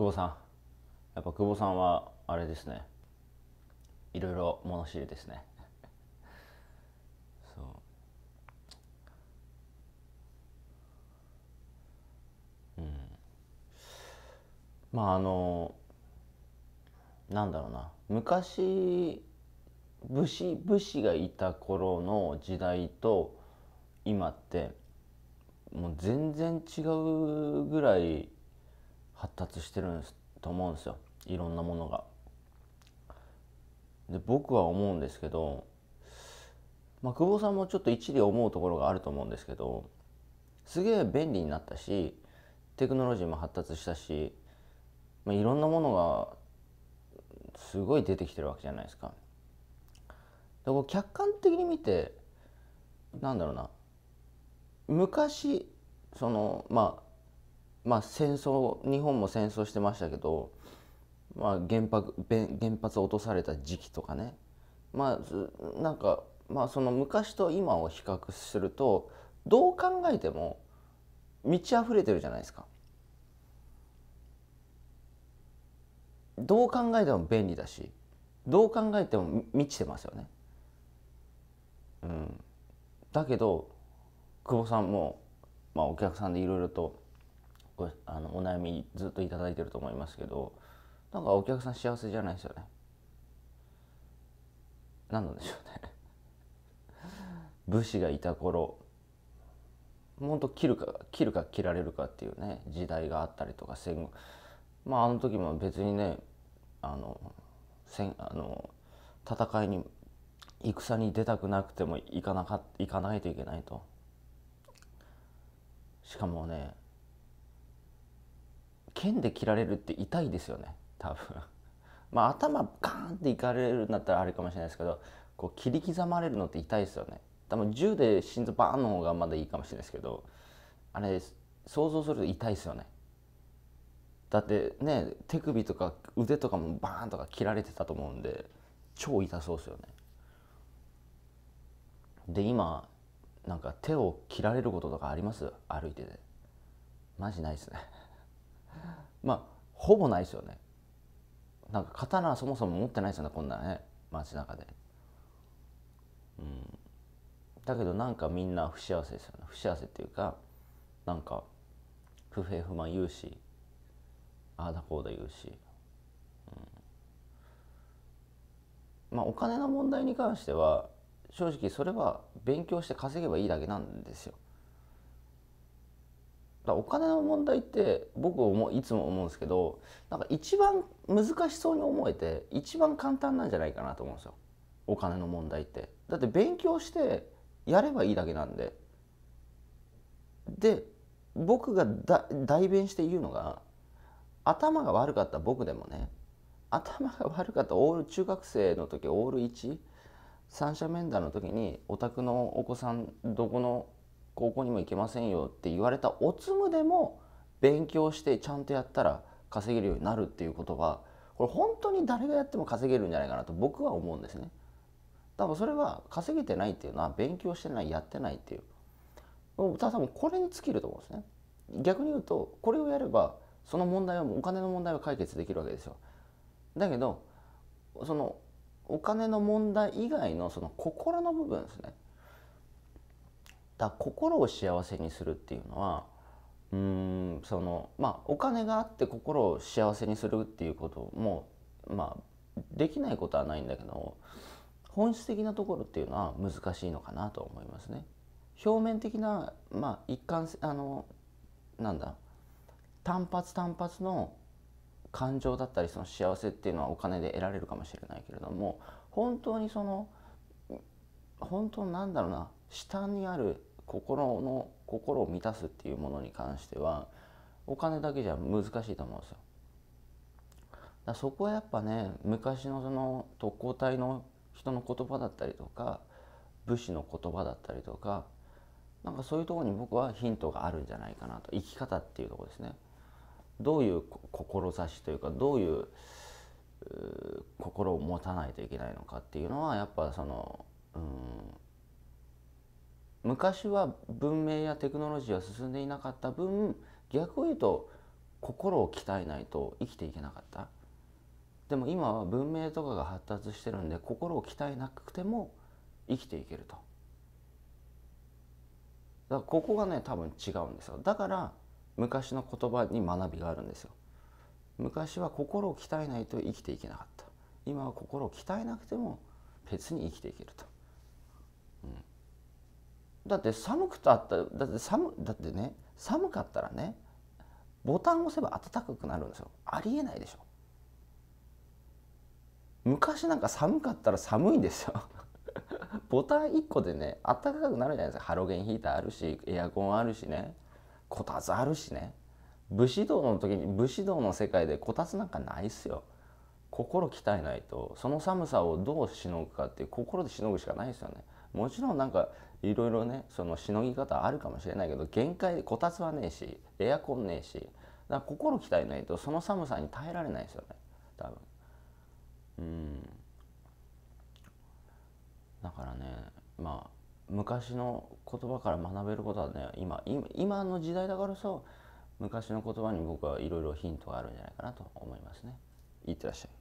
久保さんやっぱ久保さんはあれですねいろいろ物知りですね そう、うん、まああのなんだろうな昔武士武士がいた頃の時代と今ってもう全然違うぐらい発達してるんですと思うんですよいろんなものが。で僕は思うんですけど、まあ、久保さんもちょっと一理思うところがあると思うんですけどすげえ便利になったしテクノロジーも発達したし、まあ、いろんなものがすごい出てきてるわけじゃないですか。でこ客観的に見てなんだろうな昔そのまあまあ、戦争日本も戦争してましたけど、まあ、原発原発落とされた時期とかねまあなんか、まあ、その昔と今を比較するとどう考えても満ち溢れてるじゃないですか。どう考えても便利だしどう考えても満ちてますよね。うん、だけど久保さんも、まあ、お客さんでいろいろとあのお悩みずっと頂いてると思いますけどなんかお客さん幸せじゃないですよね。何なんでしょうね武士がいた頃ほんと切るか切るか切られるかっていうね時代があったりとか戦後まああの時も別にねあの戦あの戦いに戦に出たくなくても行かなか行かないといけないと。しかもね剣で切られるって痛いですよね多分 まあ頭ガーンっていかれるんだったらあれかもしれないですけどこう切り刻まれるのって痛いですよね多分銃で心臓バーンの方がまだいいかもしれないですけどあれ想像すると痛いですよねだってね手首とか腕とかもバーンとか切られてたと思うんで超痛そうですよねで今なんか手を切られることとかあります歩いててマジないですねまあほぼないですよねなんか刀そもそも持ってないですよねこんなね街中でうんだけどなんかみんな不幸せですよね不幸せっていうかなんか不平不満言うしああだこうだ言うし、うん、まあお金の問題に関しては正直それは勉強して稼げばいいだけなんですよだお金の問題って僕思いつも思うんですけどなんか一番難しそうに思えて一番簡単なんじゃないかなと思うんですよお金の問題ってだって勉強してやればいいだけなんでで僕が代弁して言うのが頭が悪かった僕でもね頭が悪かったオール中学生の時オール1三者面談の時にお宅のお子さんどこの高校にも行けませんよって言われたおつむでも勉強してちゃんとやったら稼げるようになるっていうことはこれ本当に誰がやっても稼げるんじゃないかなと僕は思うんですね。多分それは稼げてないっていうのは勉強してないやってないっていう多分これに尽きると思うんですね。逆に言うとこれをやればその問題はお金の問題は解決できるわけですよ。だけどそのお金の問題以外のその心の部分ですねだ心を幸せにするっていうのはうんそのまあお金があって心を幸せにするっていうこともまあできないことはないんだけど本質的なところっていうのは難しいのかなと思いますね。表面的なまあ一貫あのなんだ単発単発の感情だったりその幸せっていうのはお金で得られるかもしれないけれども本当にその本当なんだろうな下にある心の心を満たすっていうものに関してはお金だけじゃ難しいと思うんですよ。だそこはやっぱね昔のその特攻隊の人の言葉だったりとか武士の言葉だったりとかなんかそういうとこに僕はヒントがあるんじゃないかなと生き方っていうとこですね。どういう志というかどういう心を持たないといけないのかっていうのはやっぱそのうん昔は文明やテクノロジーは進んでいなかった分逆を言うと心を鍛えないと生きていけなかったでも今は文明とかが発達してるんで心を鍛えなくても生きていけるとだからここがね多分違うんですよだから昔の言葉に学びがあるんですよ昔は心を鍛えないと生きていけなかった今は心を鍛えなくても別に生きていけるとだって寒くたっただって寒だってね寒かったらねボタンを押せば暖かくなるんですよありえないでしょ昔なんか寒かったら寒いんですよ ボタン1個でね暖かくなるじゃないですかハロゲンヒーターあるしエアコンあるしねこたつあるしね武士道の時に武士道の世界でこたつなんかないっすよ心鍛えないとその寒さをどうしのぐかっていう心でしのぐしかないですよねもちろんなんかいろいろねそのしのぎ方あるかもしれないけど限界こたつはねえしエアコンねえしだから心鍛えないとその寒さに耐えられないですよね多分うんだからねまあ昔の言葉から学べることはね今今の時代だからそ昔の言葉に僕はいろいろヒントがあるんじゃないかなと思いますね。いってらっしゃい。